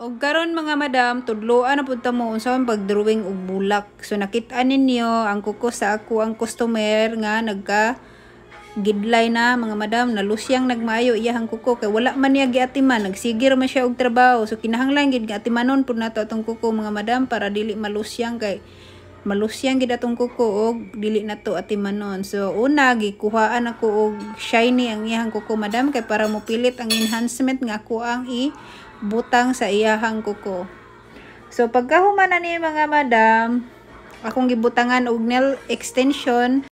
Og karon mga madam, tudloan na punta mo unsaon pagdrawing og bulak. So nakita ninyo ang kuko sa ako ang customer nga nagka gidlay na mga madam na lusyang nagmaayo iyahang kuko kay wala man niya giatiman nagsigir man siya og trabaho so kinahanglan gid giatimanon pud nato atong kuko mga madam para dili malusyang kay malusyang gid atong kuko og dili na to ati manon so una gikuhaan ako og shiny ang iyang kuko madam kay para mopilit ang enhancement nga ako ang i butang sa iyang kuko so pagkahuman na ni mga madam akong gibutangan og nail extension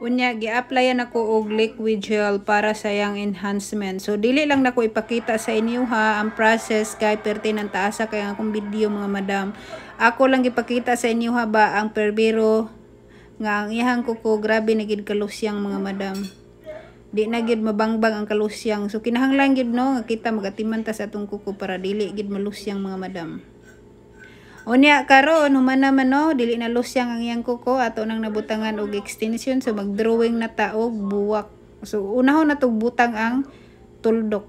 Unya, gi-applyan ako og liquid gel para sa yang enhancement. So, dili lang na ko ipakita sa inyo ha, ang process kay pertinent taasa kay akong video mga madam. Ako lang ipakita sa inyo ha ba ang perbiro nga ang ihang kuko, grabe na gid kalusyang mga madam. Di na gid mabangbang ang kalusyang. So, kinahanglan gid no, nga kita magatiman ta sa atong kuko para dili gid malusyang mga madam. Unya karon ano human naman no dili na lusyang ang iyang kuko ato nang nabutangan og extension so magdrawing na ta og buwak. So unahon na tog butang ang tuldok.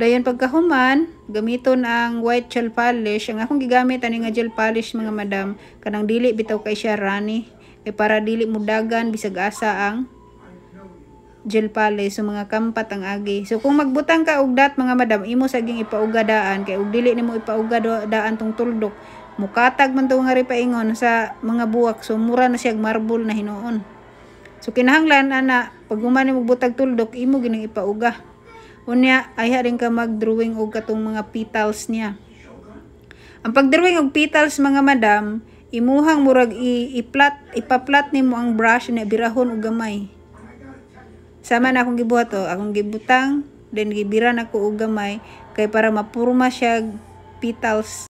Dayon pagkahuman gamiton ang white gel polish ang akong gigamit ani nga gel polish mga madam kanang dili bitaw kay siya rani kay para dili mudagan bisag asa ang gel polish so mga kampat ang agi. So kung magbutang ka og dat mga madam imo saging ipaugadaan kay og dili nimo ipaugadaan tong tuldok mukatag man to nga ripaingon sa mga buwak so mura na siya marble na hinuon so kinahanglan ana pag mo butag tuldok imo ginang ipauga unya ayha rin ka mag drawing og katong mga petals niya ang pag drawing og petals mga madam imuhang murag i iplat ipaplat nimo ang brush na birahon og gamay sama na akong gibuhat to oh. akong gibutang then gibiran ako og gamay kay para mapurma siya petals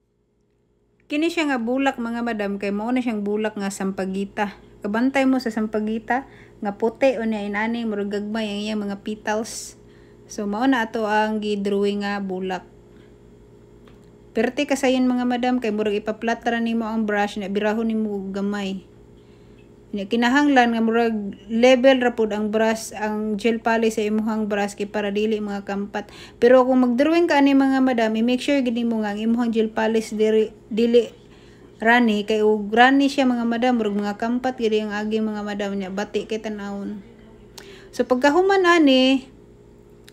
Kini siya nga bulak mga madam kay mao na siyang bulak nga sampagita. Kabantay mo sa sampagita nga puti o niya inani murugagmay ang iyang mga petals. So mao na ato ang gidrawing nga bulak. Perte kasayon mga madam kay murug ipaplatra nimo ang brush na birahon nimo gamay kinahanglan nga murag level ra ang brush ang gel polish sa imuhang brush kay para dili mga kampat pero kung magdrawing ka ni mga madam make sure gid mo nga ang imuhang gel polish dili dili rani kay og rani siya mga madam murag mga kampat gid ang agi mga madam niya bati kay tan-awon so pagkahuman ani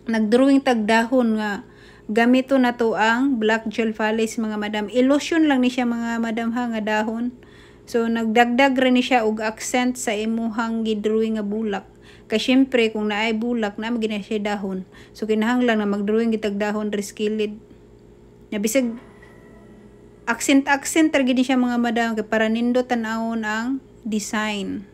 nagdrawing tagdahon nga gamito na to ang black gel polish mga madam illusion lang ni siya mga madam ha nga dahon So nagdagdag rin siya og accent sa imuhang gidrawing nga bulak. Kay syempre kung naay bulak na magina siya dahon. So kinahanglan na magdrawing gitag dahon reskilid. Nya bisag accent accent ra gid siya mga madam kay para nindo tan-awon ang design.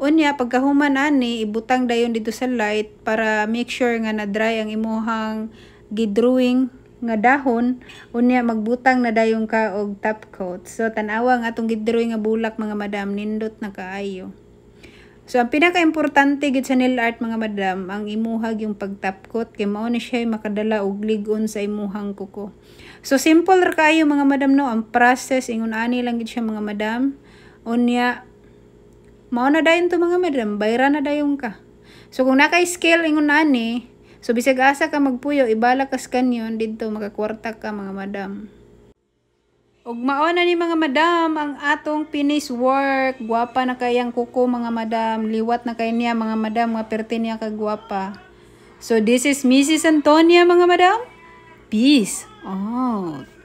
Unya, pagkahuman ani, ibutang dayon dito sa light para make sure nga na dry ang imuhang gidrawing nga dahon unya magbutang na dayon ka og top coat so tanawa ang atong gidroy nga bulak mga madam nindot na kaayo so ang pinakaimportante gid sa nail art mga madam ang imuhag yung pag top coat kay mao siya makadala og ligon sa imuhang kuko so simple ra kaayo mga madam no ang process ingon ani lang gid siya mga madam unya mao na dayon to mga madam bayra na dayon ka so kung naka-scale ingon ani So bisag asa ka magpuyo, ibalakas kanyon didto makakwarta ka mga madam. Og maona ni mga madam ang atong finish work. Guwapa na kayang kuko mga madam. Liwat na kay niya mga madam nga perti niya kag guwapa. So this is Mrs. Antonia mga madam. Peace Oh.